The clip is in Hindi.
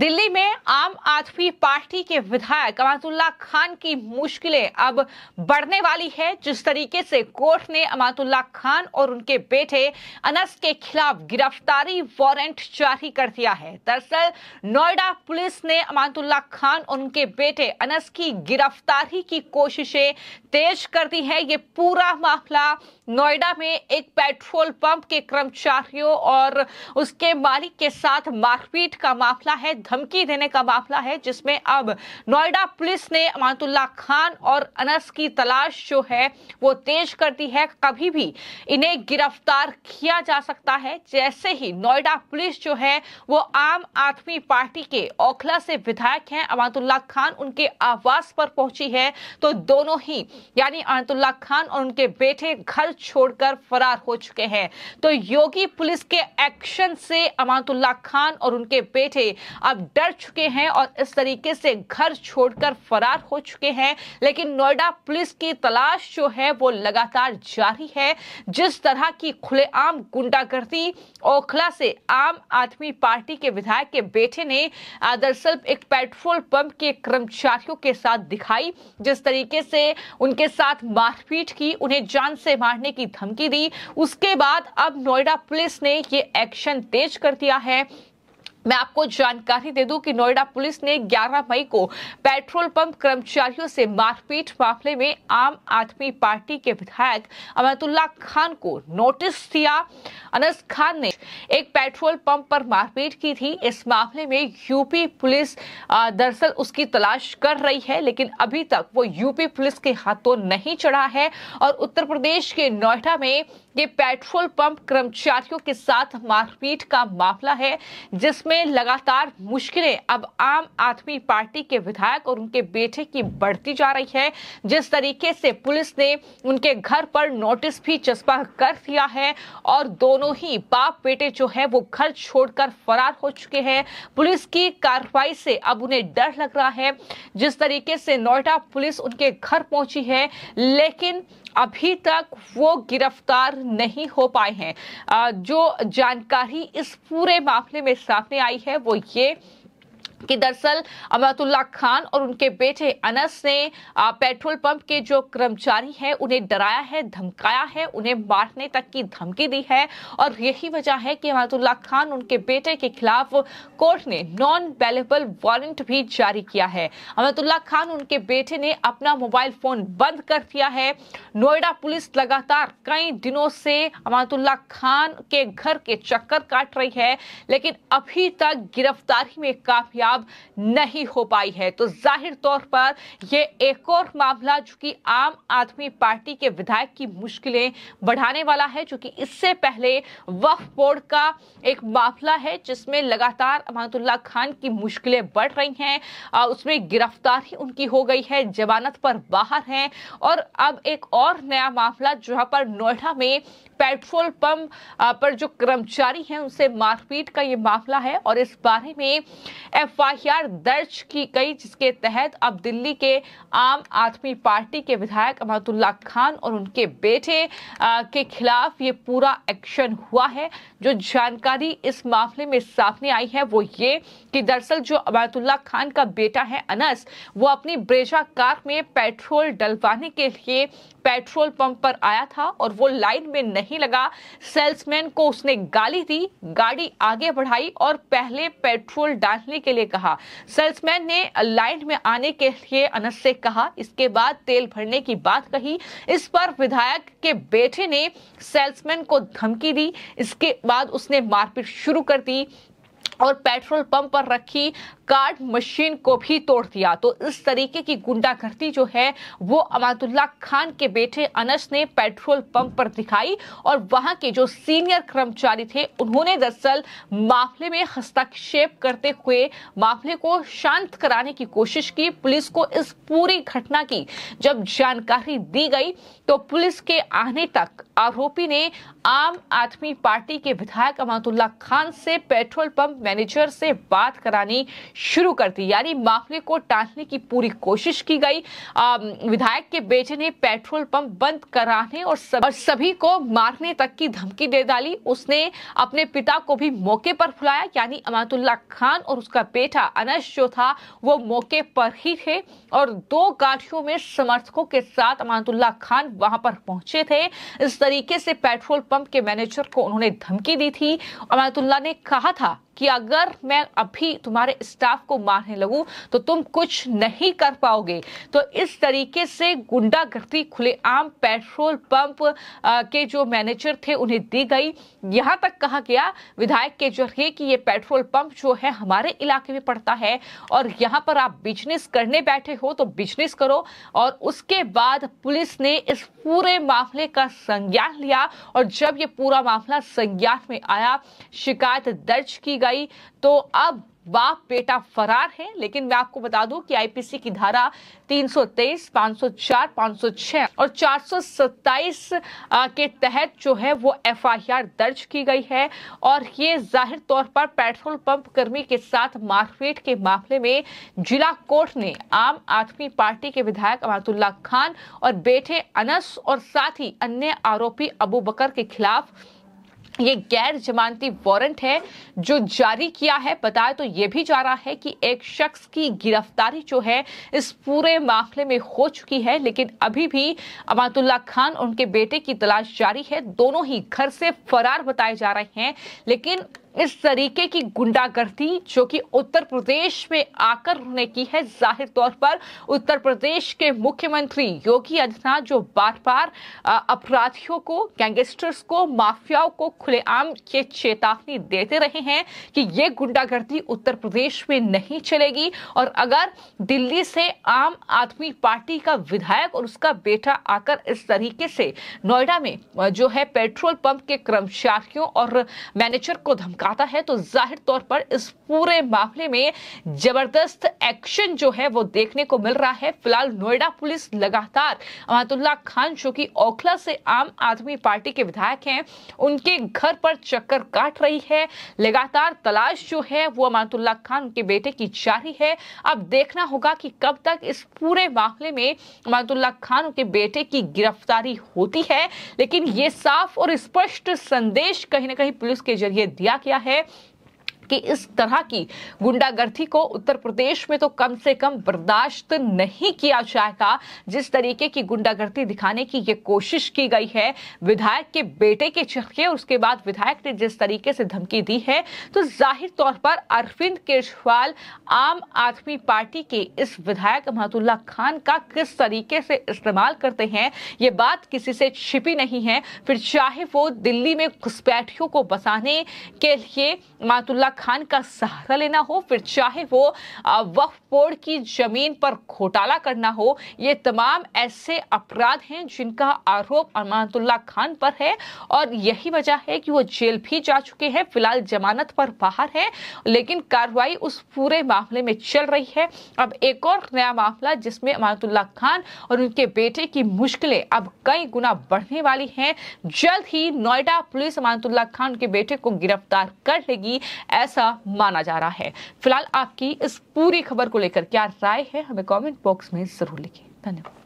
दिल्ली में आम आदमी पार्टी के विधायक अमातुल्ला खान की मुश्किलें अब बढ़ने वाली है जिस तरीके से कोर्ट ने अमातुल्ला खान और उनके बेटे अनस के खिलाफ गिरफ्तारी वारंट जारी कर दिया है दरअसल नोएडा पुलिस ने अमातुल्ला खान और उनके बेटे अनस की गिरफ्तारी की कोशिशें तेज कर दी है ये पूरा मामला नोएडा में एक पेट्रोल पंप के कर्मचारियों और उसके मालिक के साथ मारपीट का मामला मामला है धमकी देने का मामला है जिसमें अब नोएडा पुलिस ने अमानतुल्ला खान और अनस की तलाश जो है वो तेज कर दी है कभी भी इन्हें गिरफ्तार किया जा सकता है जैसे ही नोएडा पुलिस जो है वो आम आदमी पार्टी के ओखला से विधायक हैं अमानतुल्ला खान उनके आवास पर पहुंची है तो दोनों ही यानी अमानतुल्ला खान और उनके बेटे घर छोड़कर फरार हो चुके हैं तो योगी पुलिस के एक्शन से अमानतुल्ला खान और उनके बेटे अब डर चुके हैं और इस तरीके से घर छोड़कर फरार हो चुके हैं लेकिन नोएडा पुलिस की तलाश जो है वो लगातार जारी है जिस तरह की खुलेआम गुंडागर्दी ओखला से आम आदमी पार्टी के विधायक के बेटे ने दरअसल एक पेट्रोल पंप के कर्मचारियों के साथ दिखाई जिस तरीके से उनके साथ मारपीट की उन्हें जान से मारने की धमकी दी उसके बाद अब नोएडा पुलिस ने ये एक्शन तेज कर दिया है मैं आपको जानकारी दे दूं कि नोएडा पुलिस ने 11 मई को पेट्रोल पंप कर्मचारियों से मारपीट मामले में आम आदमी पार्टी के विधायक अमतुल्ला खान को नोटिस दिया अनस खान ने एक पेट्रोल पंप पर मारपीट की थी इस मामले में यूपी पुलिस दरअसल उसकी तलाश कर रही है लेकिन अभी तक वो यूपी पुलिस के हाथों नहीं चढ़ा है और उत्तर प्रदेश के नोएडा में ये पेट्रोल पंप कर्मचारियों के साथ मारपीट का मामला है जिसमें में लगातार मुश्किलें अब आम आदमी पार्टी के विधायक और उनके बेटे की बढ़ती जा रही है जिस तरीके से पुलिस ने उनके घर पर नोटिस भी चस्पा कर दिया है और दोनों ही बाप बेटे जो है वो घर छोड़कर फरार हो चुके हैं पुलिस की कार्रवाई से अब उन्हें डर लग रहा है जिस तरीके से नोएडा पुलिस उनके घर पहुंची है लेकिन अभी तक वो गिरफ्तार नहीं हो पाए हैं जो जानकारी इस पूरे मामले में सामने आई है वो ये कि दरअसल अमरतुल्ला खान और उनके बेटे अनस ने पेट्रोल पंप के जो कर्मचारी हैं उन्हें डराया है धमकाया है उन्हें मारने तक की धमकी दी है और यही वजह है कि अमरतुल्ला खान उनके बेटे के खिलाफ कोर्ट ने नॉन वेलेबल वारंट भी जारी किया है अमरतुल्ला खान उनके बेटे ने अपना मोबाइल फोन बंद कर दिया है नोएडा पुलिस लगातार कई दिनों से अमरतुल्ला खान के घर के चक्कर काट रही है लेकिन अभी तक गिरफ्तारी में काफिया कामयाब नहीं हो पाई है तो जाहिर तौर पर यह एक और मामला जो कि आम आदमी पार्टी के विधायक की मुश्किलें बढ़ाने वाला है जो कि इससे पहले वक्फ बोर्ड का एक मामला है जिसमें लगातार अमानतुल्ला खान की मुश्किलें बढ़ रही हैं उसमें गिरफ्तारी उनकी हो गई है जमानत पर बाहर हैं और अब एक और नया मामला जहां पर नोएडा में पेट्रोल पंप पर जो कर्मचारी हैं उनसे मारपीट का ये मामला है और इस बारे में एफआईआर दर्ज की गई जिसके तहत अब दिल्ली के आम आदमी पार्टी के विधायक अमातुल्ला खान और उनके बेटे के खिलाफ ये पूरा एक्शन हुआ है जो जानकारी इस मामले में सामने आई है वो ये कि दरअसल जो अबायतुल्ला खान का बेटा है अनस वो अपनी ब्रेजा कार में पेट्रोल डलवाने के लिए पेट्रोल पंप पर आया था और वो लाइन में नहीं लगा सेल्समैन को उसने गाली दी गाड़ी आगे बढ़ाई और पहले पेट्रोल डालने के लिए कहा सेल्समैन ने लाइन में आने के लिए अनस से कहा इसके बाद तेल भरने की बात कही इस पर विधायक के बेटे ने सेल्समैन को धमकी दी इसके बाद उसने मारपीट शुरू कर दी और पेट्रोल पंप पर रखी कार्ड मशीन को भी तोड़ दिया तो इस तरीके की गुंडागर्दी जो है वो अमादुल्ला खान के बेटे अनस ने पेट्रोल पंप पर दिखाई और वहां के जो सीनियर कर्मचारी थे उन्होंने दरअसल मामले में हस्तक्षेप करते हुए मामले को शांत कराने की कोशिश की पुलिस को इस पूरी घटना की जब जानकारी दी गई तो पुलिस के आने तक आरोपी ने आम आदमी पार्टी के विधायक अमादुल्ला खान से पेट्रोल पंप मैनेजर से बात करानी शुरू कर दी यानी मामले को टालने की पूरी कोशिश की गई विधायक के बेटे ने पेट्रोल पंप बंद कराने और, और सभी को मारने तक की धमकी दे डाली उसने अपने पिता को भी मौके पर फुलाया यानी अमातुल्ला खान और उसका बेटा अनस जो था वो मौके पर ही थे और दो गाड़ियों में समर्थकों के साथ अमानतुल्ला खान वहां पर पहुंचे थे इस तरीके से पेट्रोल पंप के मैनेजर को उन्होंने धमकी दी थी अमानतुल्ला ने कहा था कि अगर मैं अभी तुम्हारे स्टाफ को मारने लगूं तो तुम कुछ नहीं कर पाओगे तो इस तरीके से गुंडागर्दी खुलेआम पेट्रोल पंप के जो मैनेजर थे उन्हें दी गई यहां तक कहा गया विधायक के जरिए कि ये पेट्रोल पंप जो है हमारे इलाके में पड़ता है और यहां पर आप बिजनेस करने बैठे हो तो बिजनेस करो और उसके बाद पुलिस ने इस पूरे मामले का संज्ञान लिया और जब ये पूरा मामला संज्ञान में आया शिकायत दर्ज की गई आई तो अब बाप बेटा फरार है लेकिन मैं आपको बता दूं कि आईपीसी की धारा 323, 504, 506 और 427 के तहत जो है वो एफआईआर दर्ज की गई है और ये जाहिर तौर पर पेट्रोल पंप कर्मी के साथ मारपीट के मामले में जिला कोर्ट ने आम आदमी पार्टी के विधायक अमातुल्ला खान और बेटे अनस और साथ ही अन्य आरोपी अबू बकर के खिलाफ ये गैर जमानती वारंट है जो जारी किया है बताया तो ये भी जा रहा है कि एक शख्स की गिरफ्तारी जो है इस पूरे मामले में हो चुकी है लेकिन अभी भी अमातुल्ला खान और उनके बेटे की तलाश जारी है दोनों ही घर से फरार बताए जा रहे हैं लेकिन इस तरीके की गुंडागर्दी जो कि उत्तर प्रदेश में आकर होने की है जाहिर तौर पर उत्तर प्रदेश के मुख्यमंत्री योगी आदित्यनाथ जो बार बार अपराधियों को गैंगस्टर्स को माफियाओं को खुलेआम ये चेतावनी देते रहे हैं कि ये गुंडागर्दी उत्तर प्रदेश में नहीं चलेगी और अगर दिल्ली से आम आदमी पार्टी का विधायक और उसका बेटा आकर इस तरीके से नोएडा में जो है पेट्रोल पंप के कर्मचारियों और मैनेजर को धमका गाता है तो जाहिर तौर पर इस पूरे मामले में जबरदस्त एक्शन जो है वो देखने को मिल रहा है फिलहाल नोएडा पुलिस लगातार अमातुल्ला खान जो कि ओखला से आम आदमी पार्टी के विधायक हैं उनके घर पर चक्कर काट रही है लगातार तलाश जो है वो अमातुल्ला खान के बेटे की जारी है अब देखना होगा कि कब तक इस पूरे मामले में अमातुल्ला खान उनके बेटे की गिरफ्तारी होती है लेकिन ये साफ और स्पष्ट संदेश कहीं ना कहीं पुलिस के जरिए दिया गया क्या है कि इस तरह की गुंडागर्दी को उत्तर प्रदेश में तो कम से कम बर्दाश्त नहीं किया जाएगा जिस तरीके की गुंडागर्दी दिखाने की ये कोशिश की गई है विधायक के बेटे के चलते और उसके बाद विधायक ने जिस तरीके से धमकी दी है तो जाहिर तौर पर अरविंद केजरीवाल आम आदमी पार्टी के इस विधायक महतुल्ला खान का किस तरीके से इस्तेमाल करते हैं ये बात किसी से छिपी नहीं है फिर चाहे वो दिल्ली में घुसपैठियों को बसाने के लिए मातुल्ला खान का सहारा लेना हो फिर चाहे वो वक्फ बोर्ड की जमीन पर घोटाला करना हो ये तमाम ऐसे अपराध हैं जिनका आरोप अमानतुल्ला खान पर है और यही वजह है कि वो जेल भी जा चुके हैं फिलहाल जमानत पर बाहर है लेकिन कार्रवाई उस पूरे मामले में चल रही है अब एक और नया मामला जिसमें अमानतुल्ला खान और उनके बेटे की मुश्किलें अब कई गुना बढ़ने वाली हैं जल्द ही नोएडा पुलिस अमानतुल्ला खान के बेटे को गिरफ्तार कर लेगी ऐसा माना जा रहा है फिलहाल आपकी इस पूरी खबर को लेकर क्या राय है हमें कमेंट बॉक्स में जरूर लिखिए धन्यवाद